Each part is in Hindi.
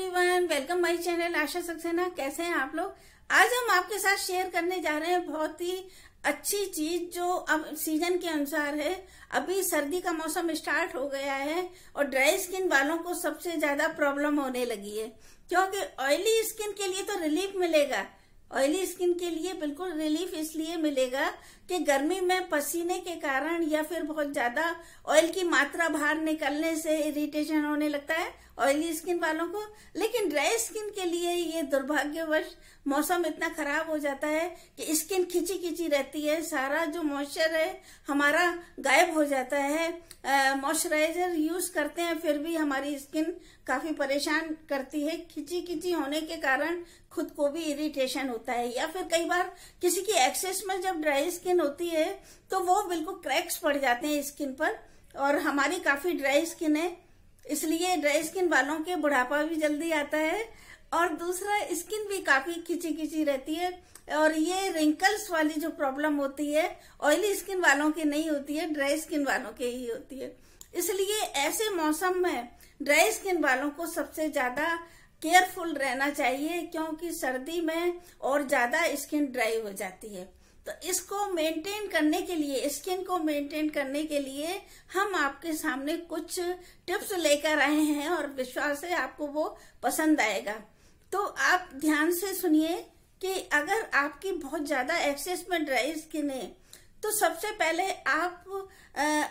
everyone welcome my channel Asha Saxena कैसे हैं आप लोग आज हम आपके साथ शेयर करने जा रहे हैं बहुत ही अच्छी चीज जो अब सीजन के अनुसार है अभी सर्दी का मौसम स्टार्ट हो गया है और ड्राई स्किन वालों को सबसे ज्यादा प्रॉब्लम होने लगी है क्योंकि ऑयली स्किन के लिए तो रिलीफ मिलेगा ऑयली स्किन के लिए बिल्कुल रिलीफ इसलिए मिलेगा कि गर्मी में पसीने के कारण या फिर बहुत ज्यादा ऑयल की मात्रा बाहर निकलने से इरिटेशन होने लगता है ऑयली स्किन वालों को लेकिन ड्राई स्किन के लिए ये दुर्भाग्यवश मौसम इतना खराब हो जाता है कि स्किन खिंची खिंची रहती है सारा जो मॉइस्चर है हमारा गायब हो जाता है मॉइस्चराइजर यूज करते हैं फिर भी हमारी स्किन काफी परेशान करती है खिंची खिंची होने के कारण खुद को भी इरिटेशन होता है या फिर कई बार किसी की एक्सेस में जब ड्राई स्किन होती है तो वो बिल्कुल क्रैक्स पड़ जाते हैं स्किन पर और हमारी काफी ड्राई स्किन है इसलिए ड्राई स्किन वालों के बुढ़ापा भी जल्दी आता है और दूसरा स्किन भी काफी खिंची खिंची रहती है और ये रिंकल्स वाली जो प्रॉब्लम होती है ऑयली स्किन वालों की नहीं होती है ड्राई स्किन वालों के ही होती है इसलिए ऐसे मौसम में ड्राई स्किन वालों को सबसे ज्यादा केयरफुल रहना चाहिए क्योंकि सर्दी में और ज्यादा स्किन ड्राई हो जाती है तो इसको मेंटेन करने के लिए स्किन को मेंटेन करने के लिए हम आपके सामने कुछ टिप्स लेकर आए हैं और विश्वास है आपको वो पसंद आएगा तो आप ध्यान से सुनिए कि अगर आपकी बहुत ज्यादा एक्सेस में ड्राई स्किन है तो सबसे पहले आप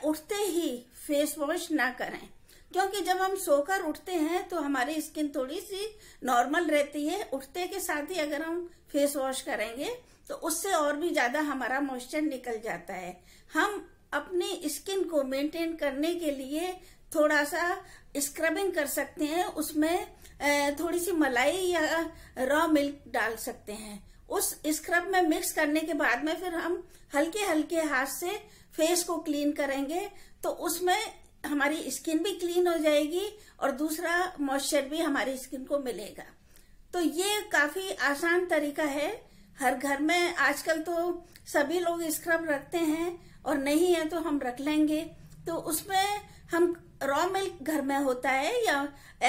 उठते ही फेस वॉश ना करें क्योंकि जब हम सोकर उठते हैं तो हमारी स्किन थोड़ी सी नॉर्मल रहती है उठते के साथ ही अगर हम फेस वॉश करेंगे तो उससे और भी ज्यादा हमारा मॉइस्चर निकल जाता है हम अपने स्किन को मेंटेन करने के लिए थोड़ा सा स्क्रबिंग कर सकते हैं उसमें थोड़ी सी मलाई या रॉ मिल्क डाल सकते हैं उस स्क्रब में मिक्स करने के बाद में फिर हम हल्के हल्के हाथ से फेस को क्लीन करेंगे तो उसमें हमारी स्किन भी क्लीन हो जाएगी और दूसरा मॉइस्चर भी हमारी स्किन को मिलेगा तो ये काफी आसान तरीका है हर घर में आजकल तो सभी लोग स्क्रब रखते हैं और नहीं है तो हम रख लेंगे तो उसमें हम रॉ मिल्क घर में होता है या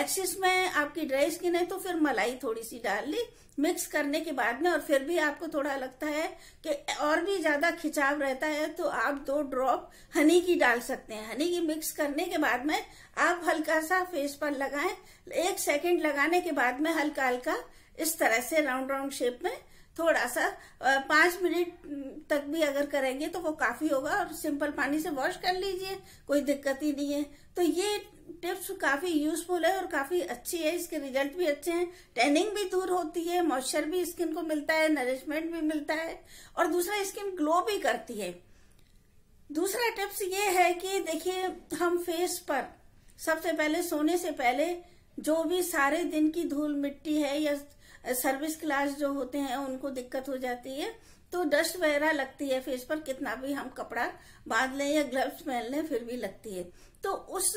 एक्सिस में आपकी ड्राई स्किन है तो फिर मलाई थोड़ी सी डाल ली मिक्स करने के बाद में और फिर भी आपको थोड़ा लगता है कि और भी ज्यादा खिंचाव रहता है तो आप दो ड्रॉप हनी की डाल सकते हैं हनी की मिक्स करने के बाद में आप हल्का सा फेस पर लगाएं एक सेकंड लगाने के बाद में हल्का हल्का इस तरह से राउंड राउंड शेप में थोड़ा सा पांच मिनट तक भी अगर करेंगे तो वो काफी होगा और सिंपल पानी से वॉश कर लीजिए कोई दिक्कत ही नहीं है तो ये टिप्स काफी यूजफुल है और काफी अच्छी है इसके रिजल्ट भी अच्छे हैं टैनिंग भी दूर होती है मॉइस्चर भी स्किन को मिलता है नरिशमेंट भी मिलता है और दूसरा स्किन ग्लो भी करती है दूसरा टिप्स ये है कि देखिए हम फेस पर सबसे पहले सोने से पहले जो भी सारे दिन की धूल मिट्टी है या सर्विस क्लास जो होते हैं उनको दिक्कत हो जाती है तो डस्ट वगैरह लगती है फेस पर कितना भी हम कपड़ा बांध लें या ग्लव्स पहन लें फिर भी लगती है तो उस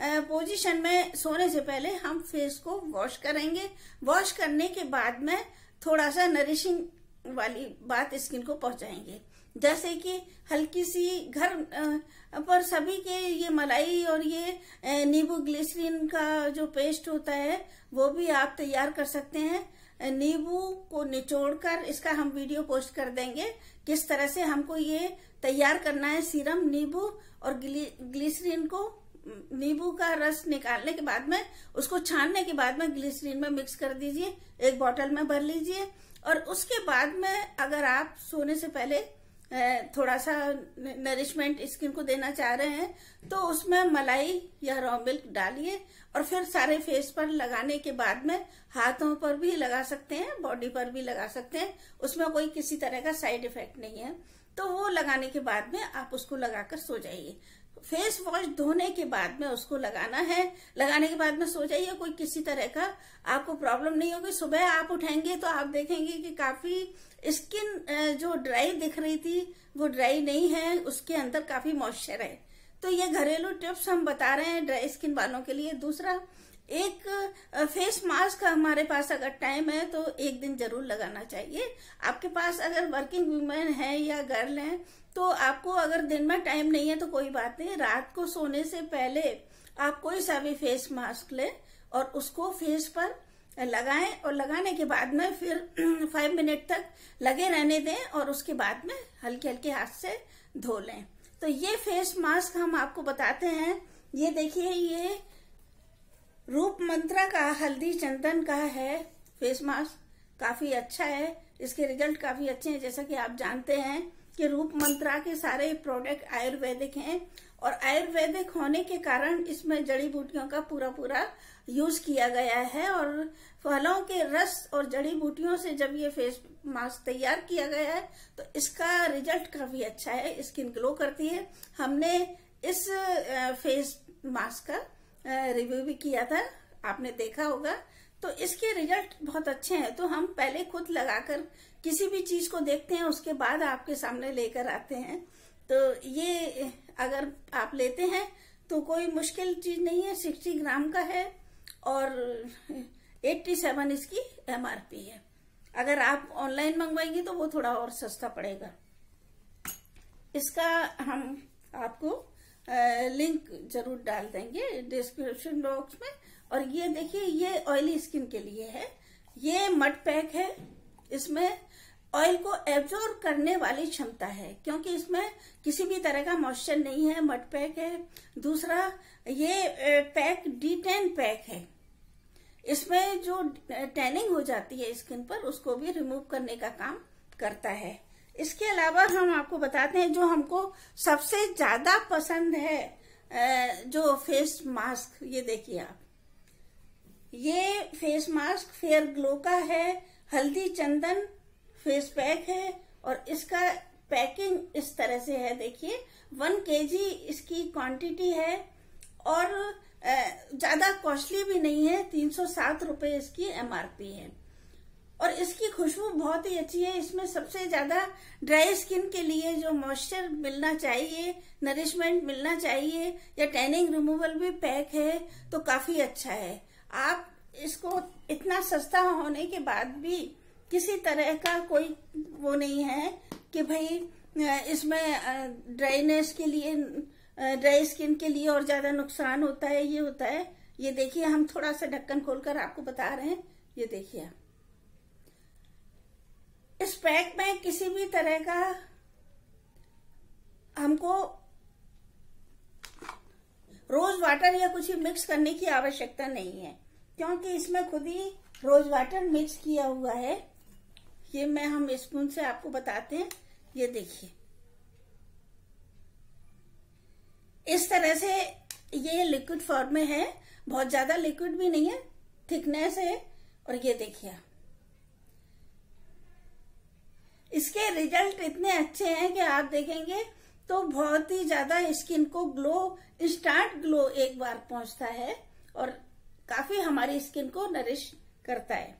पोजीशन में सोने से पहले हम फेस को वॉश करेंगे वॉश करने के बाद में थोड़ा सा नरिशिंग वाली बात स्किन को पहुंचाएंगे जैसे कि हल्की सी घर पर सभी के ये मलाई और ये नींबू ग्लिसरीन का जो पेस्ट होता है वो भी आप तैयार कर सकते हैं नींबू को निचोड़कर इसका हम वीडियो पोस्ट कर देंगे किस तरह से हमको ये तैयार करना है सीरम नींबू और ग्लिसरीन को नींबू का रस निकालने के बाद में उसको छानने के बाद में ग्लिसरीन में मिक्स कर दीजिए एक बॉटल में भर लीजिए और उसके बाद में अगर आप सोने से पहले थोड़ा सा नरिशमेंट स्किन को देना चाह रहे हैं तो उसमें मलाई या रॉ मिल्क डालिए और फिर सारे फेस पर लगाने के बाद में हाथों पर भी लगा सकते हैं बॉडी पर भी लगा सकते हैं उसमें कोई किसी तरह का साइड इफेक्ट नहीं है तो वो लगाने के बाद में आप उसको लगाकर सो जाइए फेस वॉश धोने के बाद में उसको लगाना है लगाने के बाद में सो जाइए कोई किसी तरह का आपको प्रॉब्लम नहीं होगी सुबह आप उठेंगे तो आप देखेंगे कि काफी स्किन जो ड्राई दिख रही थी वो ड्राई नहीं है उसके अंदर काफी मॉइस्चर है तो ये घरेलू टिप्स हम बता रहे हैं ड्राई स्किन वालों के लिए दूसरा एक फेस मास्क हमारे पास अगर टाइम है तो एक दिन जरूर लगाना चाहिए आपके पास अगर वर्किंग वुमेन है या गर्ल है तो आपको अगर दिन में टाइम नहीं है तो कोई बात नहीं रात को सोने से पहले आप कोई सा भी फेस मास्क लें और उसको फेस पर लगाएं और लगाने के बाद में फिर फाइव मिनट तक लगे रहने दें और उसके बाद में हल्के हल्के हाथ से धो लें तो ये फेस मास्क हम आपको बताते हैं ये देखिए ये रूप मंत्रा का हल्दी चंदन का है फेस मास्क काफी अच्छा है इसके रिजल्ट काफी अच्छे हैं जैसा कि आप जानते हैं कि रूप मंत्रा के सारे प्रोडक्ट आयुर्वेदिक हैं और आयुर्वेदिक होने के कारण इसमें जड़ी बूटियों का पूरा पूरा यूज किया गया है और फलों के रस और जड़ी बूटियों से जब ये फेस मास्क तैयार किया गया है तो इसका रिजल्ट काफी अच्छा है स्किन ग्लो करती है हमने इस फेस मास्क का रिव्यू भी किया था आपने देखा होगा तो इसके रिजल्ट बहुत अच्छे हैं तो हम पहले खुद लगाकर किसी भी चीज को देखते हैं उसके बाद आपके सामने लेकर आते हैं तो ये अगर आप लेते हैं तो कोई मुश्किल चीज नहीं है सिक्सटी ग्राम का है और एट्टी सेवन इसकी एम है अगर आप ऑनलाइन मंगवाएंगे तो वो थोड़ा और सस्ता पड़ेगा इसका हम आपको लिंक जरूर डाल देंगे डिस्क्रिप्शन बॉक्स में और ये देखिए ये ऑयली स्किन के लिए है ये मड पैक है इसमें ऑयल को एब्जॉर्ब करने वाली क्षमता है क्योंकि इसमें किसी भी तरह का मॉइस्चर नहीं है मड पैक है दूसरा ये पैक डी टेन पैक है इसमें जो टैनिंग हो जाती है स्किन पर उसको भी रिमूव करने का काम करता है इसके अलावा हम आपको बताते हैं जो हमको सबसे ज्यादा पसंद है जो फेस मास्क ये देखिए आप ये फेस मास्क फेयर ग्लो का है हल्दी चंदन फेस पैक है और इसका पैकिंग इस तरह से है देखिए वन केजी इसकी क्वांटिटी है और ज्यादा कॉस्टली भी नहीं है तीन सौ सात रूपए इसकी एमआरपी है और इसकी खुशबू बहुत ही अच्छी है इसमें सबसे ज्यादा ड्राई स्किन के लिए जो मॉइस्चर मिलना चाहिए नरिशमेंट मिलना चाहिए या टैनिंग रिमूवल भी पैक है तो काफी अच्छा है आप इसको इतना सस्ता होने के बाद भी किसी तरह का कोई वो नहीं है कि भाई इसमें ड्राइनेस के लिए ड्राई स्किन के लिए और ज्यादा नुकसान होता है ये होता है ये देखिए हम थोड़ा सा ढक्कन खोलकर आपको बता रहे हैं ये देखिए आप इस पैक में किसी भी तरह का हमको रोज वाटर या कुछ मिक्स करने की आवश्यकता नहीं है क्योंकि इसमें खुद ही रोज वाटर मिक्स किया हुआ है ये मैं हम स्पून से आपको बताते हैं ये देखिए इस तरह से ये लिक्विड फॉर्म में है बहुत ज्यादा लिक्विड भी नहीं है थिकनेस है और ये देखिए इसके रिजल्ट इतने अच्छे हैं कि आप देखेंगे तो बहुत ही ज्यादा स्किन को ग्लो इंस्टार्ट ग्लो एक बार पहुंचता है और काफी हमारी स्किन को नरिश करता है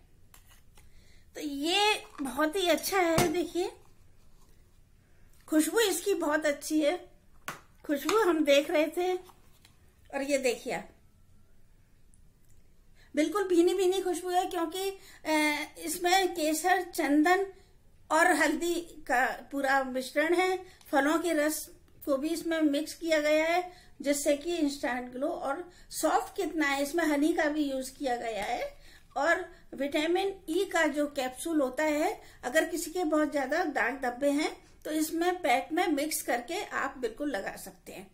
तो ये बहुत ही अच्छा है देखिए खुशबू इसकी बहुत अच्छी है खुशबू हम देख रहे थे और ये देखिए बिल्कुल भीनी भीनी खुशबू है क्योंकि इसमें केसर चंदन और हल्दी का पूरा मिश्रण है फलों के रस को भी इसमें मिक्स किया गया है जिससे कि इंस्टेंट ग्लो और सॉफ्ट कितना है इसमें हनी का भी यूज किया गया है और विटामिन ई e का जो कैप्सूल होता है अगर किसी के बहुत ज्यादा दाग धब्बे हैं तो इसमें पैक में मिक्स करके आप बिल्कुल लगा सकते हैं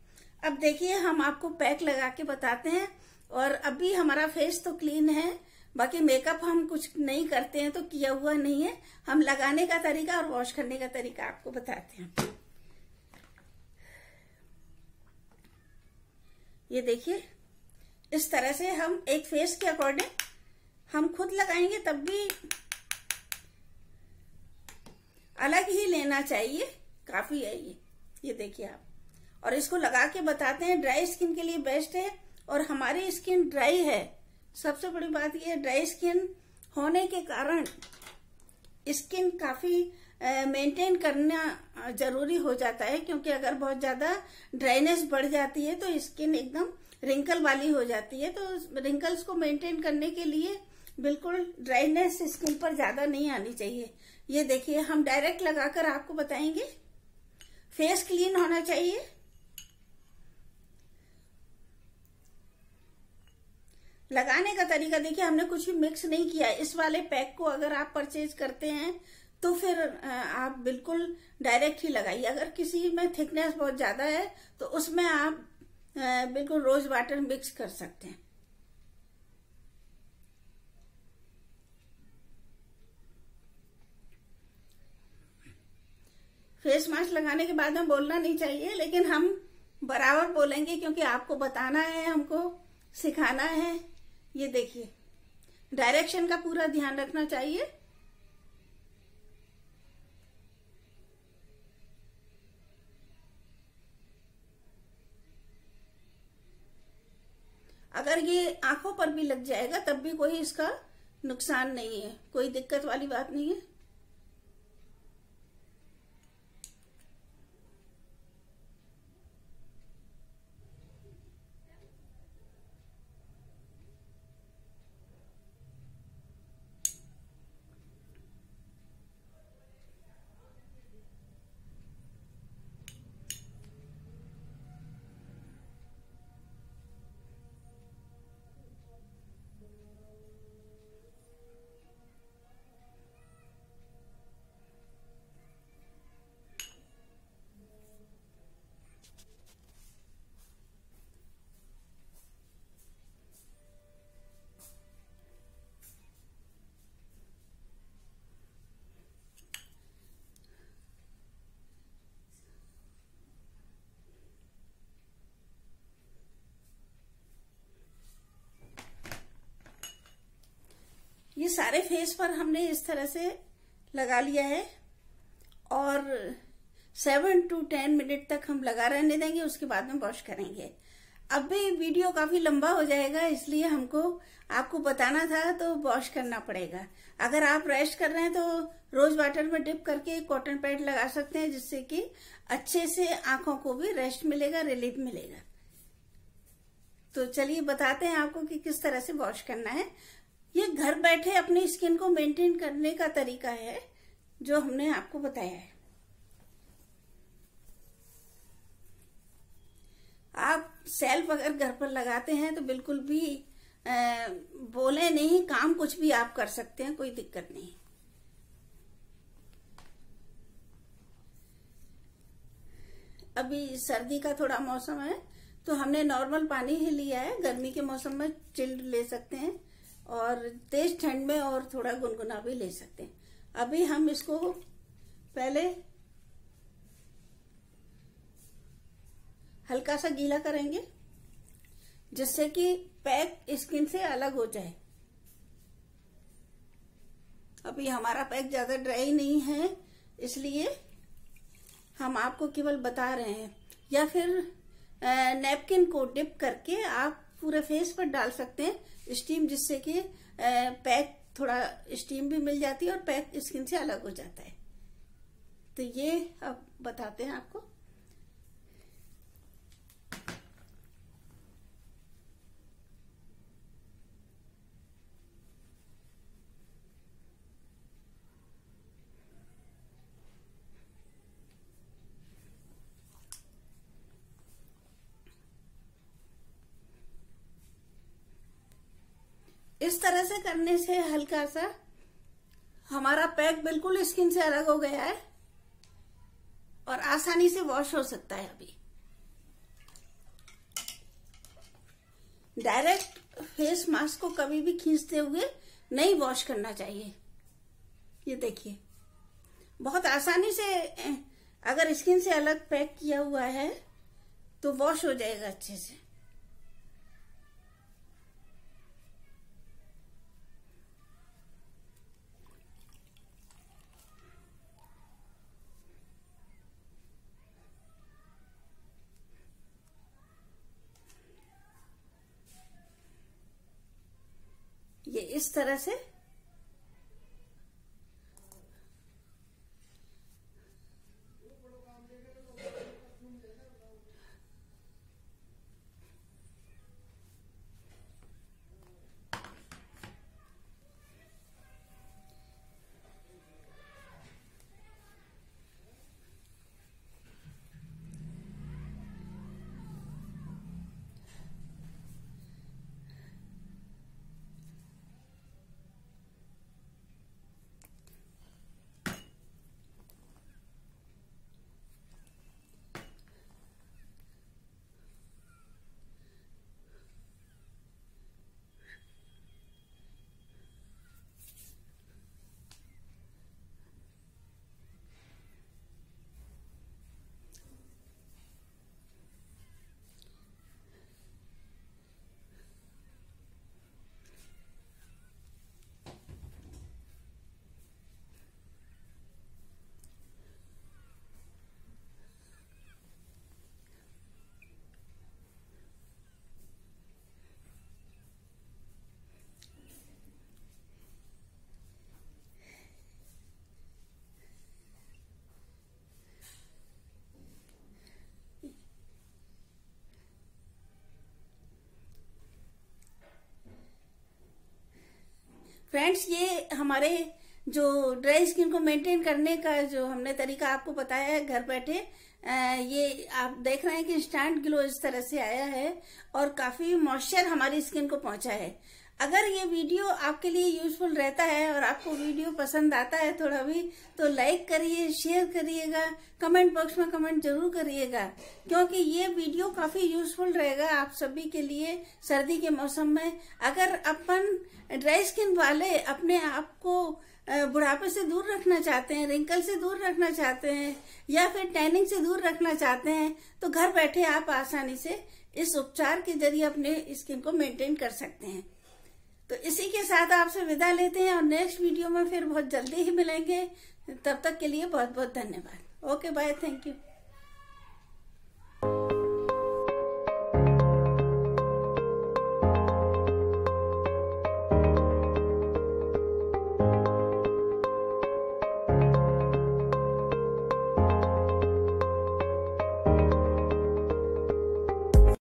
अब देखिए हम आपको पैक लगा के बताते हैं और अभी हमारा फेस तो क्लीन है बाकी मेकअप हम कुछ नहीं करते हैं तो किया हुआ नहीं है हम लगाने का तरीका और वॉश करने का तरीका आपको बताते हैं ये देखिए इस तरह से हम एक फेस के अकॉर्डिंग हम खुद लगाएंगे तब भी अलग ही लेना चाहिए काफी है ये ये देखिए आप और इसको लगा के बताते हैं ड्राई स्किन के लिए बेस्ट है और हमारी स्किन ड्राई है सबसे बड़ी बात यह ड्राई स्किन होने के कारण स्किन काफी मेंटेन करना जरूरी हो जाता है क्योंकि अगर बहुत ज्यादा ड्राइनेस बढ़ जाती है तो स्किन एकदम रिंकल वाली हो जाती है तो रिंकल्स को मेंटेन करने के लिए बिल्कुल ड्राइनेस स्किन पर ज्यादा नहीं आनी चाहिए ये देखिए हम डायरेक्ट लगाकर आपको बताएंगे फेस क्लीन होना चाहिए लगाने का तरीका देखिए हमने कुछ भी मिक्स नहीं किया इस वाले पैक को अगर आप परचेज करते हैं तो फिर आप बिल्कुल डायरेक्ट ही लगाइए अगर किसी में थिकनेस बहुत ज्यादा है तो उसमें आप बिल्कुल रोज वाटर मिक्स कर सकते हैं फेस मास्क लगाने के बाद में बोलना नहीं चाहिए लेकिन हम बराबर बोलेंगे क्योंकि आपको बताना है हमको सिखाना है ये देखिए डायरेक्शन का पूरा ध्यान रखना चाहिए अगर ये आंखों पर भी लग जाएगा तब भी कोई इसका नुकसान नहीं है कोई दिक्कत वाली बात नहीं है सारे फेस पर हमने इस तरह से लगा लिया है और सेवन टू टेन मिनट तक हम लगा रहने देंगे उसके बाद में वॉश करेंगे अब भी वीडियो काफी लंबा हो जाएगा इसलिए हमको आपको बताना था तो वॉश करना पड़ेगा अगर आप रेस्ट कर रहे हैं तो रोज वाटर में डिप करके कॉटन पैड लगा सकते हैं जिससे कि अच्छे से आंखों को भी रेस्ट मिलेगा रिलीफ मिलेगा तो चलिए बताते हैं आपको कि किस तरह से वॉश करना है ये घर बैठे अपनी स्किन को मेंटेन करने का तरीका है जो हमने आपको बताया है आप सेल्फ अगर घर पर लगाते हैं तो बिल्कुल भी आ, बोले नहीं काम कुछ भी आप कर सकते हैं कोई दिक्कत नहीं अभी सर्दी का थोड़ा मौसम है तो हमने नॉर्मल पानी ही लिया है गर्मी के मौसम में चिल्ड ले सकते हैं और तेज ठंड में और थोड़ा गुनगुना भी ले सकते हैं अभी हम इसको पहले हल्का सा गीला करेंगे जिससे कि पैक स्किन से अलग हो जाए अभी हमारा पैक ज्यादा ड्राई नहीं है इसलिए हम आपको केवल बता रहे हैं या फिर नैपकिन को डिप करके आप पूरे फेस पर डाल सकते हैं स्टीम जिससे कि पैक थोड़ा स्टीम भी मिल जाती है और पैक स्किन से अलग हो जाता है तो ये अब बताते हैं आपको तरह से करने से हल्का सा हमारा पैक बिल्कुल स्किन से अलग हो गया है और आसानी से वॉश हो सकता है अभी डायरेक्ट फेस मास्क को कभी भी खींचते हुए नहीं वॉश करना चाहिए ये देखिए बहुत आसानी से अगर स्किन से अलग पैक किया हुआ है तो वॉश हो जाएगा अच्छे से ये इस तरह से फ्रेंड्स ये हमारे जो ड्राई स्किन को मेंटेन करने का जो हमने तरीका आपको बताया है घर बैठे ये आप देख रहे हैं कि इंस्टेंट ग्लो इस तरह से आया है और काफी मॉइस्चर हमारी स्किन को पहुंचा है अगर ये वीडियो आपके लिए यूजफुल रहता है और आपको वीडियो पसंद आता है थोड़ा भी तो लाइक करिए शेयर करिएगा कमेंट बॉक्स में कमेंट जरूर करिएगा क्योंकि ये वीडियो काफी यूजफुल रहेगा आप सभी के लिए सर्दी के मौसम में अगर अपन ड्राई स्किन वाले अपने आप को बुढ़ापे से दूर रखना चाहते हैं रिंकल से दूर रखना चाहते हैं या फिर टैनिंग से दूर रखना चाहते हैं तो घर बैठे आप आसानी से इस उपचार के जरिए अपने स्किन को मेंटेन कर सकते हैं तो इसी के साथ आपसे विदा लेते हैं और नेक्स्ट वीडियो में फिर बहुत जल्दी ही मिलेंगे तब तक के लिए बहुत बहुत धन्यवाद ओके बाय थैंक यू